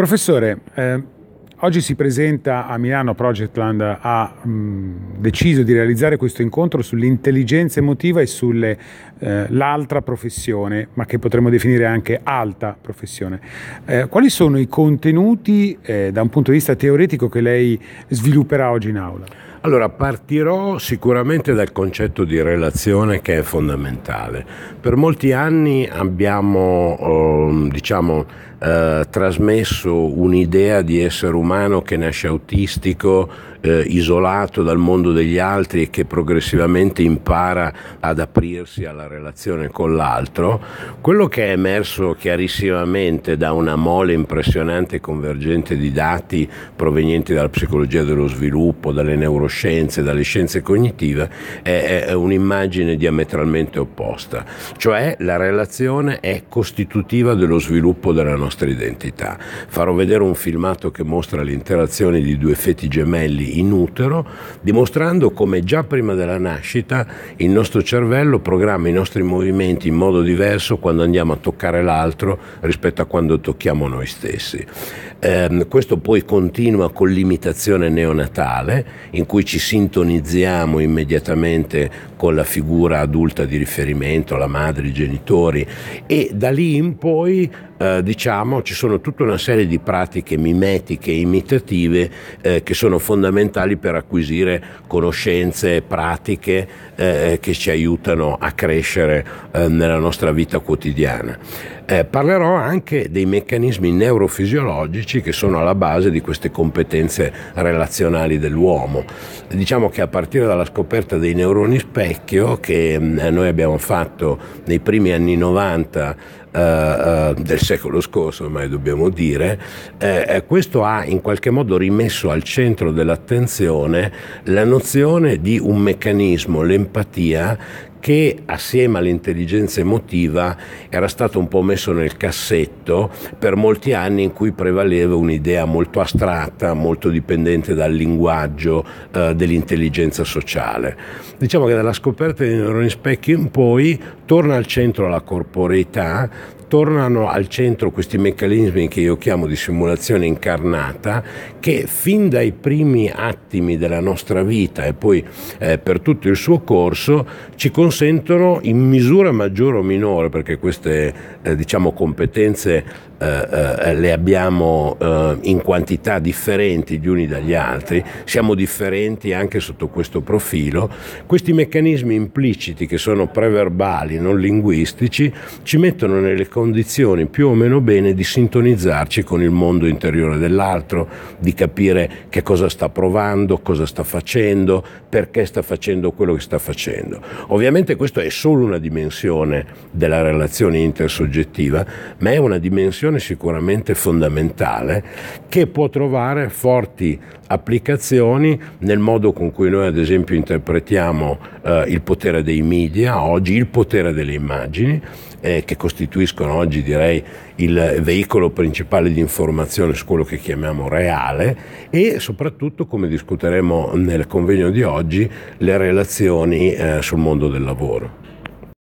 Professore, eh, oggi si presenta a Milano Projectland, ha mh, mm, deciso di realizzare questo incontro sull'intelligenza emotiva e sull'altra eh, professione, ma che potremmo definire anche alta professione. Eh, quali sono i contenuti eh, da un punto di vista teoretico che lei svilupperà oggi in aula? Allora, partirò sicuramente dal concetto di relazione che è fondamentale. Per molti anni abbiamo, ehm, diciamo, eh, trasmesso un'idea di essere umano che nasce autistico eh, isolato dal mondo degli altri e che progressivamente impara ad aprirsi alla relazione con l'altro, quello che è emerso chiarissimamente da una mole impressionante e convergente di dati provenienti dalla psicologia dello sviluppo, dalle neuroscienze, dalle scienze cognitive, è, è un'immagine diametralmente opposta, cioè la relazione è costitutiva dello sviluppo della nostra identità. Farò vedere un filmato che mostra l'interazione di due feti gemelli in utero, dimostrando come già prima della nascita il nostro cervello programma i nostri movimenti in modo diverso quando andiamo a toccare l'altro rispetto a quando tocchiamo noi stessi. Eh, questo poi continua con l'imitazione neonatale, in cui ci sintonizziamo immediatamente con la figura adulta di riferimento, la madre, i genitori, e da lì in poi eh, diciamo, ci sono tutta una serie di pratiche mimetiche, imitative, eh, che sono fondamentali per acquisire conoscenze, pratiche eh, che ci aiutano a crescere eh, nella nostra vita quotidiana eh, parlerò anche dei meccanismi neurofisiologici che sono alla base di queste competenze relazionali dell'uomo. Diciamo che a partire dalla scoperta dei neuroni specchio che mh, mm, noi abbiamo fatto nei primi anni 90 Uh, eh, eh, del secolo scorso, ormai dobbiamo dire, eh, eh, questo ha in qualche modo rimesso al centro dell'attenzione la nozione di un meccanismo, l'empatia, che assieme all'intelligenza emotiva era stato un po' messo nel cassetto per molti anni in cui prevaleva un'idea molto astratta, molto dipendente dal linguaggio eh, dell'intelligenza sociale. Diciamo che dalla scoperta dei neuroni specchi in poi torna al centro la corporeità, tornano al centro questi meccanismi che io chiamo di simulazione incarnata, che fin dai primi attimi della nostra vita e poi eh, per tutto il suo corso ci consentono consentono in misura maggiore o minore, perché queste eh, diciamo, competenze eh, eh, le abbiamo eh, in quantità differenti gli uni dagli altri, siamo differenti anche sotto questo profilo, questi meccanismi impliciti che sono preverbali, non linguistici, ci mettono nelle condizioni più o meno bene di sintonizzarci con il mondo interiore dell'altro, di capire che cosa sta provando, cosa sta facendo, perché sta facendo quello che sta facendo. Ovviamente questa è solo una dimensione della relazione intersoggettiva, ma è una dimensione un'innovazione sicuramente fondamentale che può trovare forti applicazioni nel modo con cui noi ad esempio interpretiamo eh, il potere dei media oggi, il potere delle immagini eh, che costituiscono oggi direi il veicolo principale di informazione su quello che chiamiamo reale e soprattutto come discuteremo nel convegno di oggi le relazioni eh, sul mondo del lavoro.